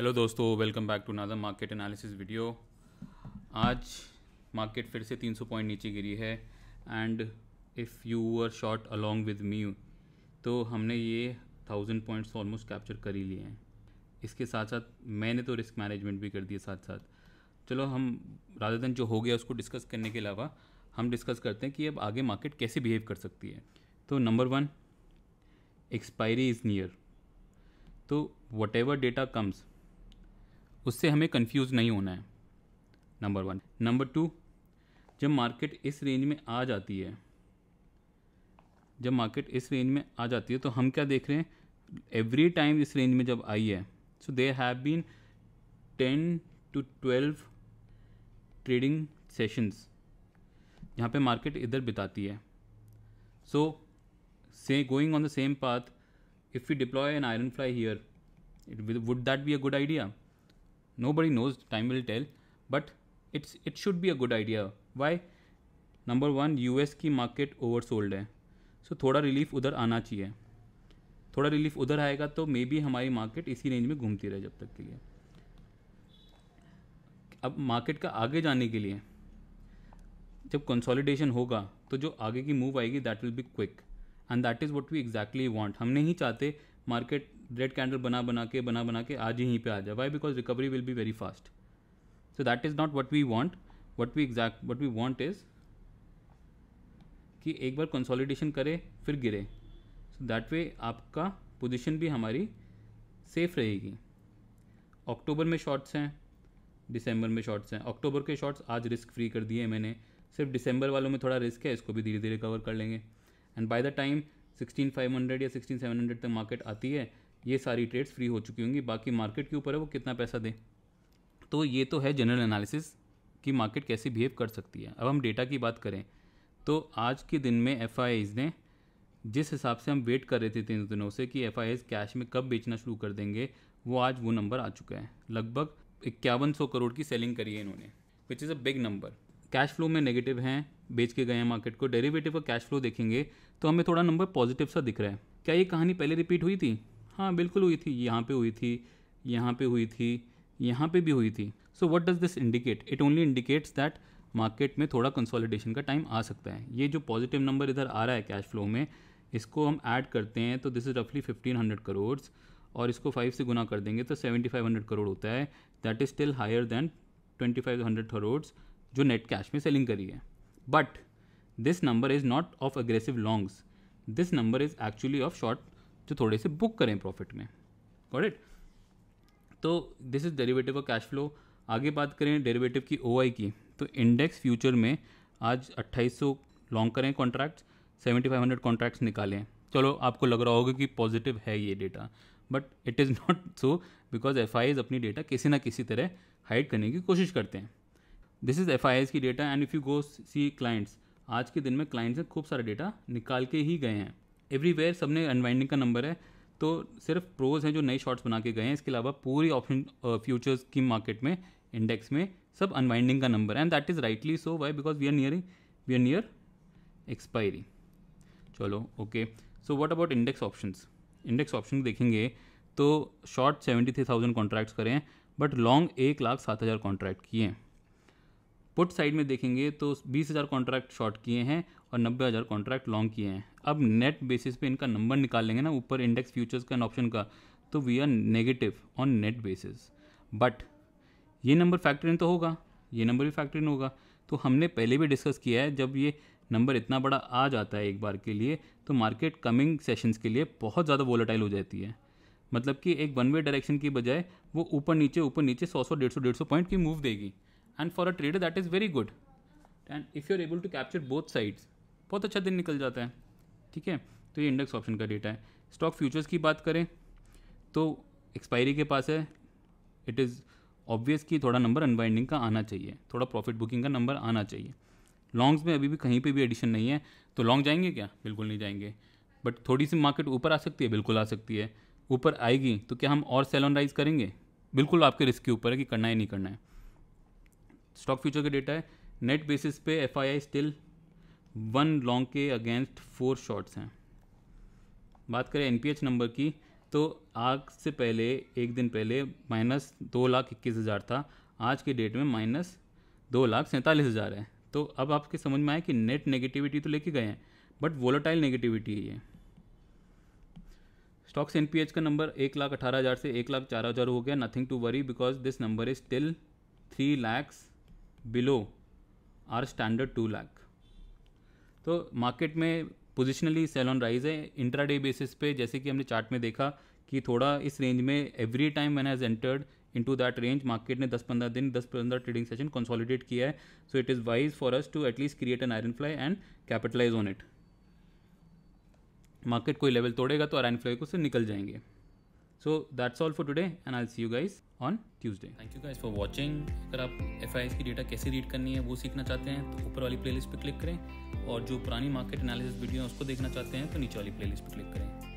hello दोस्तों welcome back to Nazam market analysis video आज market फिर से 300 पॉइंट नीचे गिरी है and if you are short along with me तो हमने ये थाउजेंड पॉइंट्स ऑलमोस्ट कैप्चर कर ही लिए हैं इसके साथ साथ मैंने तो रिस्क मैनेजमेंट भी कर दिया साथ साथ चलो हम राधा दिन जो हो गया उसको डिस्कस करने के अलावा हम डिस्कस करते हैं कि अब आगे मार्केट कैसे बिहेव कर सकती है तो number one expiry is near तो वट एवर डेटा कम्स उससे हमें कंफ्यूज नहीं होना है नंबर वन नंबर टू जब मार्केट इस रेंज में आ जाती है जब मार्केट इस रेंज में आ जाती है तो हम क्या देख रहे हैं एवरी टाइम इस रेंज में जब आई है so they have been ten to twelve trading sessions जहाँ पे मार्केट इधर बिताती है सो से going on the same path if you deploy an iron fly here it would that be a good idea nobody knows time will tell but it's it should be a good idea why number 1 us ki market oversold hai so, thoda relief udhar aana chahiye थोड़ा relief उधर आएगा तो maybe हमारी market इसी range में घूमती रहे जब तक के लिए अब मार्केट का आगे जाने के लिए जब कंसोलिडेशन होगा तो जो आगे की मूव आएगी that will be quick and that is what we exactly want हम नहीं चाहते मार्केट रेड कैंडल बना बना के बना बना के आज यहीं पे आ जाए why because recovery will be very fast so that is not what we want what we exact what we want is कि एक बार कंसोलिडेशन करे फिर गिरे सो दैट वे आपका पोजिशन भी हमारी सेफ रहेगी अक्टूबर में शॉर्ट्स हैं दिसंबर में शॉर्ट्स हैं अक्टूबर के शॉर्ट्स आज रिस्क फ्री कर दिए मैंने सिर्फ दिसंबर वालों में थोड़ा रिस्क है इसको भी धीरे धीरे कवर कर लेंगे and by the time 16500 five hundred या सिक्सटीन सेवन हंड्रेड तक मार्केट आती है ये सारी ट्रेड्स फ्री हो चुकी होंगी बाकी मार्केट के ऊपर है वो कितना पैसा दे तो ये तो है जनरल एनालिसिस कि मार्केट कैसे बिहेव कर सकती है अब हम डेटा की बात करें तो आज के दिन में एफ ने जिस हिसाब से हम वेट कर रहे थे तीन दिनों से कि एफ कैश में कब बेचना शुरू कर देंगे वो आज वो नंबर आ चुका है लगभग इक्यावन सौ करोड़ की सेलिंग करी है इन्होंने which is a big number cash flow में नेगेटिव हैं बेच के गए हैं मार्केट को डेरिवेटिव का कैश फ्लो देखेंगे तो हमें थोड़ा नंबर पॉजिटिव सा दिख रहा है क्या ये कहानी पहले रिपीट हुई थी हाँ बिल्कुल हुई थी यहाँ पे हुई थी यहाँ पे हुई थी यहाँ पे भी हुई थी so what does this indicate it only indicates that market में थोड़ा कंसोलिडेशन का टाइम आ सकता है ये जो पॉजिटिव नंबर इधर आ रहा है कैश फ्लो में इसको हम ऐड करते हैं तो दिस इज़ रफली फिफ्टीन हंड्रेड करोड्स और इसको फाइव से गुना कर देंगे तो सेवेंटी फाइव हंड्रेड करोड़ होता है that is still higher than twenty five hundred crores जो नेट कैश में सेलिंग करी है but this number is not of aggressive longs this number is actually of short जो थोड़े से बुक करें प्रॉफिट में गॉट इट तो this is derivative of cash flow आगे बात करें डेरिवेटिव की ओ की तो इंडेक्स फ्यूचर में आज 2800 लॉन्ग करें कॉन्ट्रैक्ट्स 7500 कॉन्ट्रैक्ट्स निकालें चलो आपको लग रहा होगा कि पॉजिटिव है ये data but it is not so because F अपनी डेटा किसी ना किसी तरह हाइड करने की कोशिश करते हैं दिस इज़ एफ की data and if you go see clients आज के दिन में क्लाइंट्स ने खूब सारा डेटा निकाल के ही गए हैं एवरीवेयर सब ने अनवाइंडिंग का नंबर है तो सिर्फ प्रोज हैं जो नए शॉर्ट्स बना के गए हैं इसके अलावा पूरी ऑप्शन फ्यूचर्स की मार्केट में इंडेक्स में सब अनवाइंडिंग का number and that is rightly so why because we are nearing we are near expiry चलो okay so what about index option index option देखेंगे तो short seventy three thousand contracts करें but long एक लाख सात हज़ार contract किए हैं put side में देखेंगे तो बीस हज़ार कॉन्ट्रैक्ट शॉर्ट किए हैं और नब्बे हज़ार कॉन्ट्रैक्ट लॉन्ग किए हैं अब नेट बेसिस पे इनका नंबर निकाल लेंगे ना ऊपर इंडेक्स फ्यूचर्स का एंड ऑप्शन का तो we are negative on net basis but ये नंबर फैक्टर इन तो होगा ये नंबर भी फैक्टर इन होगा तो हमने पहले भी डिस्कस किया है जब ये नंबर इतना बड़ा आ जाता है एक बार के लिए तो मार्केट कमिंग सेशंस के लिए बहुत ज़्यादा वोलेटाइल हो जाती है मतलब कि एक वन वे डायरेक्शन की बजाय वो ऊपर नीचे ऊपर नीचे सौ सौ डेढ़ सौ डेढ़ सौ पॉइंट की मूव देगी and for a trader that is very good and if you are able to capture both sides बहुत अच्छा दिन निकल जाता है ठीक है तो ये इंडेक्स ऑप्शन का डेटा है स्टॉक फ्यूचर्स की बात करें तो एक्सपायरी के पास है इट इज़ ऑब्वियस कि थोड़ा नंबर अनबाइंडिंग का आना चाहिए थोड़ा प्रॉफिट बुकिंग का नंबर आना चाहिए लॉन्ग्स में अभी भी कहीं पे भी एडिशन नहीं है तो लॉन्ग जाएंगे क्या बिल्कुल नहीं जाएंगे बट थोड़ी सी मार्केट ऊपर आ सकती है बिल्कुल आ सकती है ऊपर आएगी तो क्या हम और सेल ऑन राइज करेंगे बिल्कुल आपके रिस्क के ऊपर है कि करना है नहीं करना है स्टॉक फ्यूचर का डेटा है नेट बेसिस पे एफ स्टिल वन लॉन्ग के अगेंस्ट फोर शॉर्ट्स हैं बात करें एन नंबर की तो आग से पहले एक दिन पहले माइनस दो लाख इक्कीस हज़ार था आज के डेट में माइनस दो लाख सैंतालीस हज़ार है तो अब आपके समझ में आए कि नेट नेगेटिविटी तो लेके गए हैं बट वोलाटाइल नेगेटिविटी है ये स्टॉक्स एन का नंबर एक लाख अठारह हज़ार से एक लाख चार हज़ार हो गया nothing to worry because this number is still three lakhs below our standard two lakh तो मार्केट में पोजिशनली सेल ऑन राइज है इंट्रा डे बेसिस पे जैसे कि हमने चार्ट में देखा कि थोड़ा इस रेंज में every time man has entered into that range market ने 10-15 दिन 10-15 ट्रेडिंग सेशन कंसोलिडेट किया है so it is wise for us to at least create an iron fly and capitalise on it market कोई level तोड़ेगा तो iron fly को से निकल जाएंगे so that's all for today and I see you guys on Tuesday thank you guys for watching अगर आप F की डेटा कैसे रीड करनी है वो सीखना चाहते हैं तो ऊपर वाली प्लेलिस्ट पे क्लिक करें और जो पुरानी मार्केट एनालिसिस वीडियो है उसको देखना चाहते हैं तो नीचे वाली प्लेलिस्ट पे क्लिक करें